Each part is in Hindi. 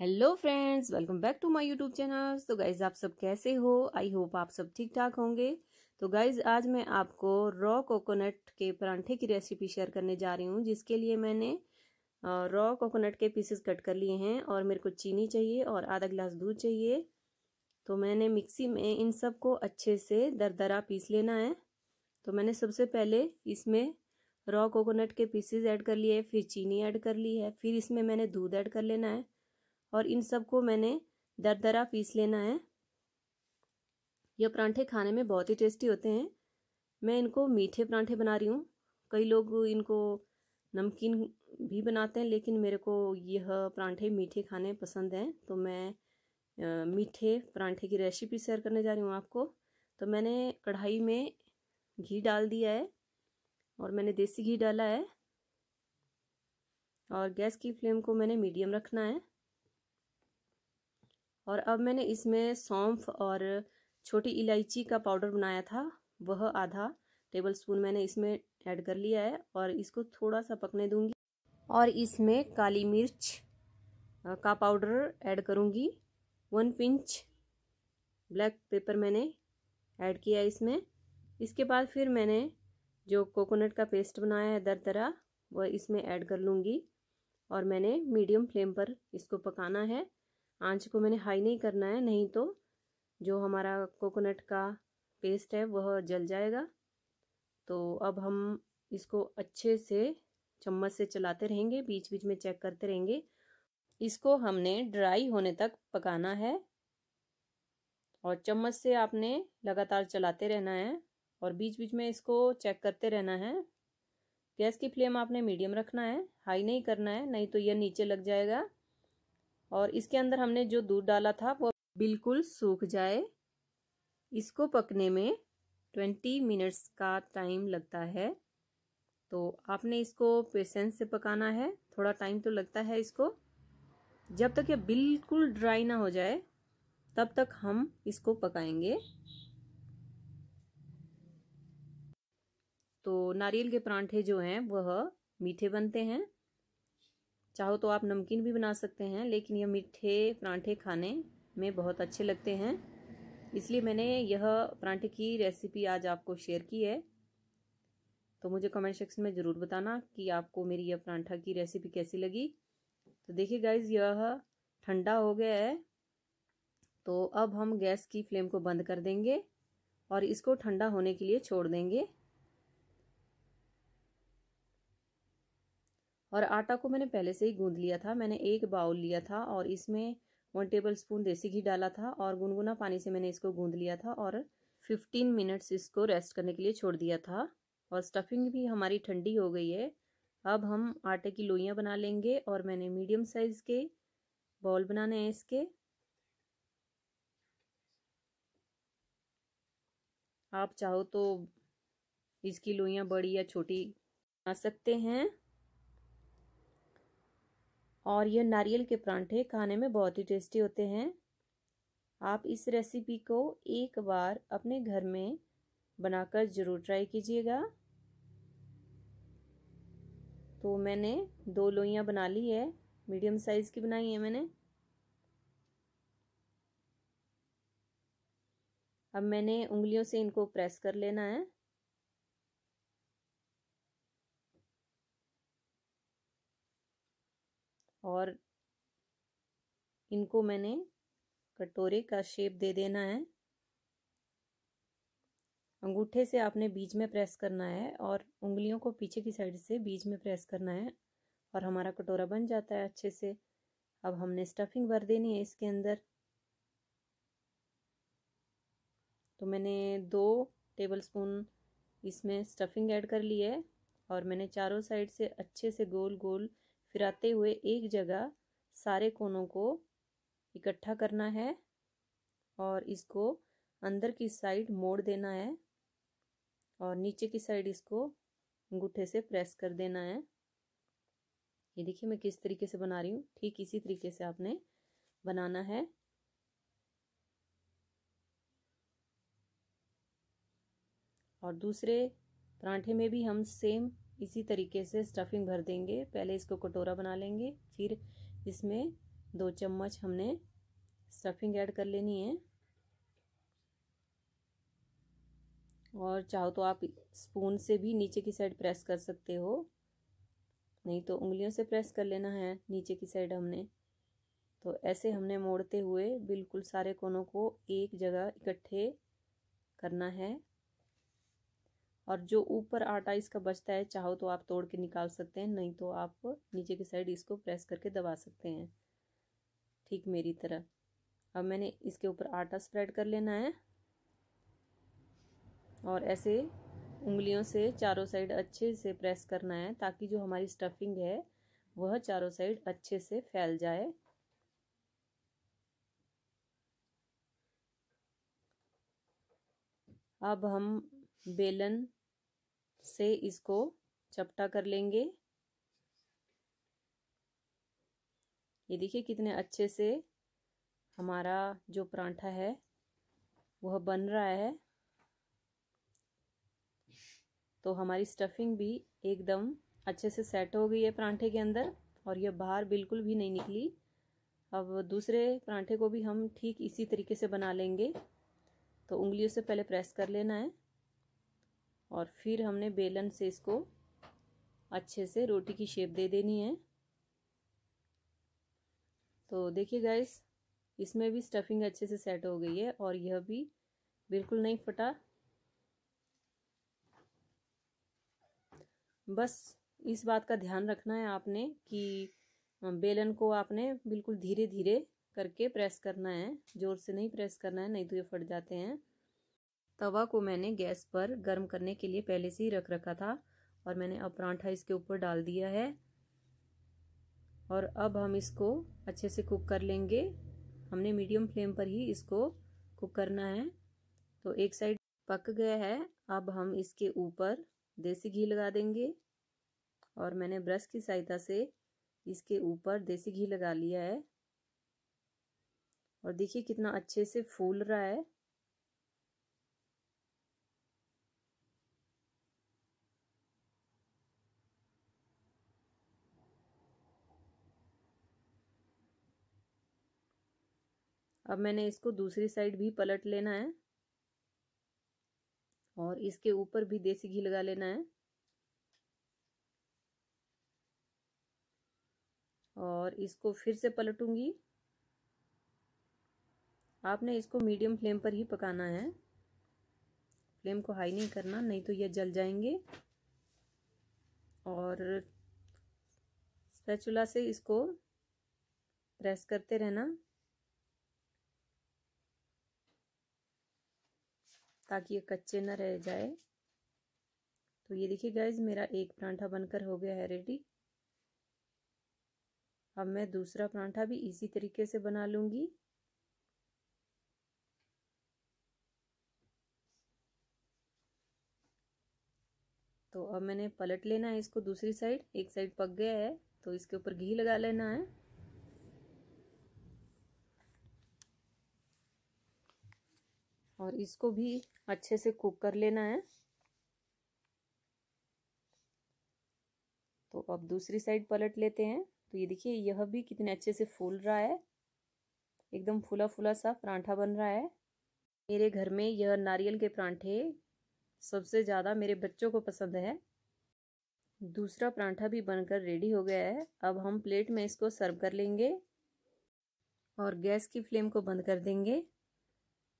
hello friends welcome back to my YouTube channel तो गाइज आप सब कैसे हो आई होप आप सब ठीक ठाक होंगे तो गाइज आज मैं आपको रॉ कोकोनट के परांठे की रेसिपी शेयर करने जा रही हूँ जिसके लिए मैंने रॉ कोकोनट के पीसेस कट कर लिए हैं और मेरे को चीनी चाहिए और आधा गिलास दूध चाहिए तो मैंने मिक्सी में इन सब को अच्छे से दरदरा पीस लेना है तो मैंने सबसे पहले इसमें रॉ कोकोनट के पीसेस ऐड कर लिए फिर चीनी ऐड कर ली है फिर इसमें मैंने दूध ऐड कर लेना है और इन सब को मैंने दर दरा पीस लेना है यह परांठे खाने में बहुत ही टेस्टी होते हैं मैं इनको मीठे परांठे बना रही हूँ कई लोग इनको नमकीन भी बनाते हैं लेकिन मेरे को यह परांठे मीठे खाने पसंद हैं तो मैं मीठे परांठे की रेसिपी शेयर करने जा रही हूँ आपको तो मैंने कढ़ाई में घी डाल दिया है और मैंने देसी घी डाला है और गैस की फ्लेम को मैंने मीडियम रखना है और अब मैंने इसमें सौंफ और छोटी इलायची का पाउडर बनाया था वह आधा टेबल स्पून मैंने इसमें ऐड कर लिया है और इसको थोड़ा सा पकने दूंगी और इसमें काली मिर्च का पाउडर ऐड करूंगी वन पिंच ब्लैक पेपर मैंने ऐड किया है इसमें इसके बाद फिर मैंने जो कोकोनट का पेस्ट बनाया है दर दरा वह इसमें ऐड कर लूँगी और मैंने मीडियम फ्लेम पर इसको पकाना है आंच को मैंने हाई नहीं करना है नहीं तो जो हमारा कोकोनट का पेस्ट है वह जल जाएगा तो अब हम इसको अच्छे से चम्मच से चलाते रहेंगे बीच बीच में चेक करते रहेंगे इसको हमने ड्राई होने तक पकाना है और चम्मच से आपने लगातार चलाते रहना है और बीच बीच में इसको चेक करते रहना है गैस की फ्लेम आपने मीडियम रखना है हाई नहीं करना है नहीं तो यह नीचे लग जाएगा और इसके अंदर हमने जो दूध डाला था वो बिल्कुल सूख जाए इसको पकने में ट्वेंटी मिनट्स का टाइम लगता है तो आपने इसको पेशेंस से पकाना है थोड़ा टाइम तो लगता है इसको जब तक ये बिल्कुल ड्राई ना हो जाए तब तक हम इसको पकाएंगे तो नारियल के परांठे जो हैं वह मीठे बनते हैं चाहो तो आप नमकीन भी बना सकते हैं लेकिन यह मीठे परांठे खाने में बहुत अच्छे लगते हैं इसलिए मैंने यह परांठे की रेसिपी आज आपको शेयर की है तो मुझे कमेंट सेक्शन में ज़रूर बताना कि आपको मेरी यह परांठा की रेसिपी कैसी लगी तो देखिए गाइज यह ठंडा हो गया है तो अब हम गैस की फ्लेम को बंद कर देंगे और इसको ठंडा होने के लिए छोड़ देंगे और आटा को मैंने पहले से ही गूंद लिया था मैंने एक बाउल लिया था और इसमें वन टेबल स्पून देसी घी डाला था और गुनगुना पानी से मैंने इसको गूंद लिया था और फिफ्टीन मिनट्स इसको रेस्ट करने के लिए छोड़ दिया था और स्टफिंग भी हमारी ठंडी हो गई है अब हम आटे की लोइयाँ बना लेंगे और मैंने मीडियम साइज़ के बॉल बनाने हैं इसके आप चाहो तो इसकी लोइयाँ बड़ी या छोटी बना सकते हैं और ये नारियल के परांठे खाने में बहुत ही टेस्टी होते हैं आप इस रेसिपी को एक बार अपने घर में बनाकर ज़रूर ट्राई कीजिएगा तो मैंने दो लोइयाँ बना ली है मीडियम साइज़ की बनाई है मैंने अब मैंने उंगलियों से इनको प्रेस कर लेना है और इनको मैंने कटोरे का शेप दे देना है अंगूठे से आपने बीच में प्रेस करना है और उंगलियों को पीछे की साइड से बीच में प्रेस करना है और हमारा कटोरा बन जाता है अच्छे से अब हमने स्टफिंग भर देनी है इसके अंदर तो मैंने दो टेबल स्पून इसमें स्टफिंग ऐड कर ली है और मैंने चारों साइड से अच्छे से गोल गोल फिराते हुए एक जगह सारे कोनों को इकट्ठा करना है और इसको अंदर की साइड मोड़ देना है और नीचे की साइड इसको अंगूठे से प्रेस कर देना है ये देखिए मैं किस तरीके से बना रही हूँ ठीक इसी तरीके से आपने बनाना है और दूसरे परांठे में भी हम सेम इसी तरीके से स्टफिंग भर देंगे पहले इसको कटोरा बना लेंगे फिर इसमें दो चम्मच हमने स्टफिंग ऐड कर लेनी है और चाहो तो आप स्पून से भी नीचे की साइड प्रेस कर सकते हो नहीं तो उंगलियों से प्रेस कर लेना है नीचे की साइड हमने तो ऐसे हमने मोड़ते हुए बिल्कुल सारे कोनों को एक जगह इकट्ठे करना है और जो ऊपर आटा इसका बचता है चाहो तो आप तोड़ के निकाल सकते हैं नहीं तो आप नीचे की साइड इसको प्रेस करके दबा सकते हैं ठीक मेरी तरह अब मैंने इसके ऊपर आटा स्प्रेड कर लेना है और ऐसे उंगलियों से चारों साइड अच्छे से प्रेस करना है ताकि जो हमारी स्टफिंग है वह चारों साइड अच्छे से फैल जाए अब हम बेलन से इसको चपटा कर लेंगे ये देखिए कितने अच्छे से हमारा जो परांठा है वह बन रहा है तो हमारी स्टफिंग भी एकदम अच्छे से सेट हो गई है परांठे के अंदर और यह बाहर बिल्कुल भी नहीं निकली अब दूसरे परांठे को भी हम ठीक इसी तरीके से बना लेंगे तो उंगलियों से पहले प्रेस कर लेना है और फिर हमने बेलन से इसको अच्छे से रोटी की शेप दे देनी है तो देखिए गाइस इसमें भी स्टफिंग अच्छे से सेट हो गई है और यह भी बिल्कुल नहीं फटा बस इस बात का ध्यान रखना है आपने कि बेलन को आपने बिल्कुल धीरे धीरे करके प्रेस करना है ज़ोर से नहीं प्रेस करना है नहीं तो ये फट जाते हैं तवा को मैंने गैस पर गर्म करने के लिए पहले से ही रख रखा था और मैंने अब परांठा इसके ऊपर डाल दिया है और अब हम इसको अच्छे से कुक कर लेंगे हमने मीडियम फ्लेम पर ही इसको कुक करना है तो एक साइड पक गया है अब हम इसके ऊपर देसी घी लगा देंगे और मैंने ब्रश की सहायता से इसके ऊपर देसी घी लगा लिया है और देखिए कितना अच्छे से फूल रहा है अब मैंने इसको दूसरी साइड भी पलट लेना है और इसके ऊपर भी देसी घी लगा लेना है और इसको फिर से पलटूंगी आपने इसको मीडियम फ्लेम पर ही पकाना है फ्लेम को हाई नहीं करना नहीं तो यह जल जाएंगे और स्पैचुला से इसको प्रेस करते रहना ताकि ये कच्चे ना रह जाए तो ये देखिए गाइज मेरा एक परांठा बनकर हो गया है रेडी अब मैं दूसरा परांठा भी इसी तरीके से बना लूँगी तो अब मैंने पलट लेना है इसको दूसरी साइड एक साइड पक गया है तो इसके ऊपर घी लगा लेना है और इसको भी अच्छे से कुक कर लेना है तो अब दूसरी साइड पलट लेते हैं तो ये देखिए यह भी कितने अच्छे से फूल रहा है एकदम फूला फूला सा परांठा बन रहा है मेरे घर में यह नारियल के परांठे सबसे ज़्यादा मेरे बच्चों को पसंद है दूसरा परांठा भी बनकर रेडी हो गया है अब हम प्लेट में इसको सर्व कर लेंगे और गैस की फ्लेम को बंद कर देंगे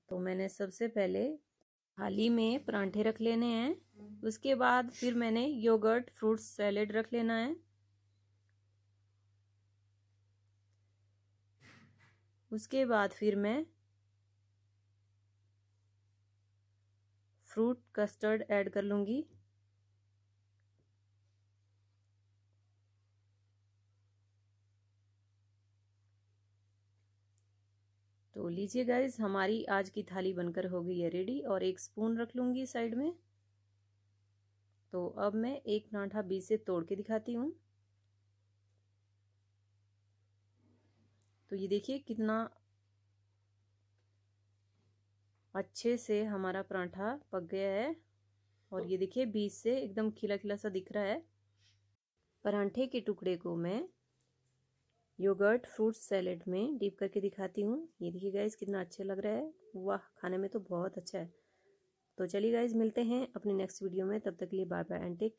तो मैंने सबसे पहले थाली में परांठे रख लेने हैं उसके बाद फिर मैंने योगर्ट फ्रूट सैलेड रख लेना है उसके बाद फिर मैं फ्रूट कस्टर्ड ऐड कर लूँगी तो लीजिए गाइज हमारी आज की थाली बनकर हो गई है रेडी और एक स्पून रख लूँगी साइड में तो अब मैं एक नाठा बीज से तोड़ के दिखाती हूँ तो ये देखिए कितना अच्छे से हमारा पराठा पक गया है और ये देखिए बीज से एकदम खिला खिला सा दिख रहा है परांठे के टुकड़े को मैं योगर्ट फ्रूट सैलेड में डीप करके दिखाती हूँ ये देखिए गाइज कितना अच्छा लग रहा है वाह खाने में तो बहुत अच्छा है तो चलिए गाइज मिलते हैं अपने नेक्स्ट वीडियो में तब तक के लिए बाय बाय एंड टेक